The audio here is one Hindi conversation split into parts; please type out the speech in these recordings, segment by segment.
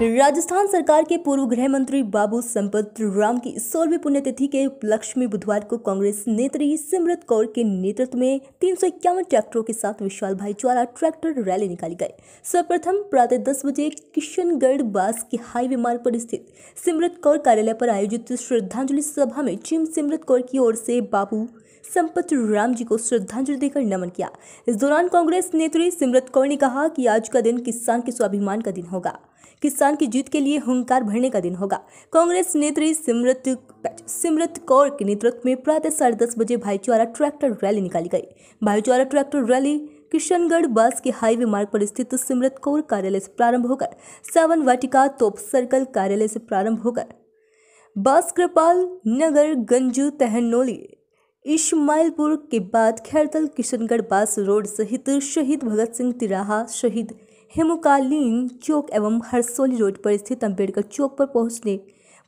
राजस्थान सरकार के पूर्व गृह मंत्री बाबू संपत राम की सोलहवीं पुण्यतिथि के उपलक्ष्य में बुधवार को कांग्रेस नेत्री सिमरत कौर के नेतृत्व में तीन सौ इक्यावन ट्रैक्टरों के साथ विशाल भाईचारा ट्रैक्टर रैली निकाली गई सर्वप्रथम प्रातः दस बजे किशनगढ़ बास के हाईवे मार्ग पर स्थित सिमरत कौर कार्यालय पर आयोजित श्रद्धांजलि सभा में चिम सिमरत कौर की ओर से बाबू संपत राम जी को श्रद्धांजलि देकर नमन किया इस दौरान कांग्रेस नेत्री सिमरत कौर ने कहा कि आज का दिन किसान के स्वाभिमान का दिन होगा किसान की जीत के लिए हंकार भरने का दिन होगा कांग्रेस नेत्री सिमरत सिमरत कौर के नेतृत्व में प्रातः साढ़े दस बजे भाईचारा ट्रैक्टर रैली निकाली गई भाईचारा ट्रैक्टर रैली किशनगढ़ बस के हाईवे मार्ग पर स्थित सिमरत कौर कार्यालय से प्रारंभ होकर सावन वाटिका तोप सर्कल कार्यालय से प्रारंभ होकर बस कृपाल नगर गंजू तहनोली इस्माइलपुर के बाद खैरतल किशनगढ़ बास रोड सहित शहीद भगत सिंह तिराहा शहीद हेमुकालीन चौक एवं हरसोली रोड पर स्थित अम्बेडकर चौक पर पहुंचने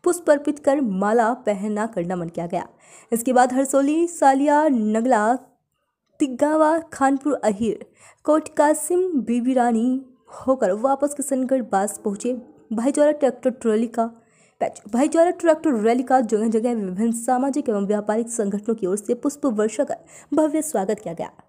पुष्प अर्पित कर माला पहनना कर नमन किया गया इसके बाद हरसोली सालिया नगला तिग्गावा खानपुर अहिर कोट कासिम बीबी रानी होकर वापस किशनगढ़ बास पहुंचे भाईचारा ट्रैक्टर ट्रॉली का भाईचारा ट्रैक्टर रैली का जगह जगह विभिन्न सामाजिक एवं व्यापारिक संगठनों की ओर से पुष्प वर्षा कर भव्य स्वागत किया गया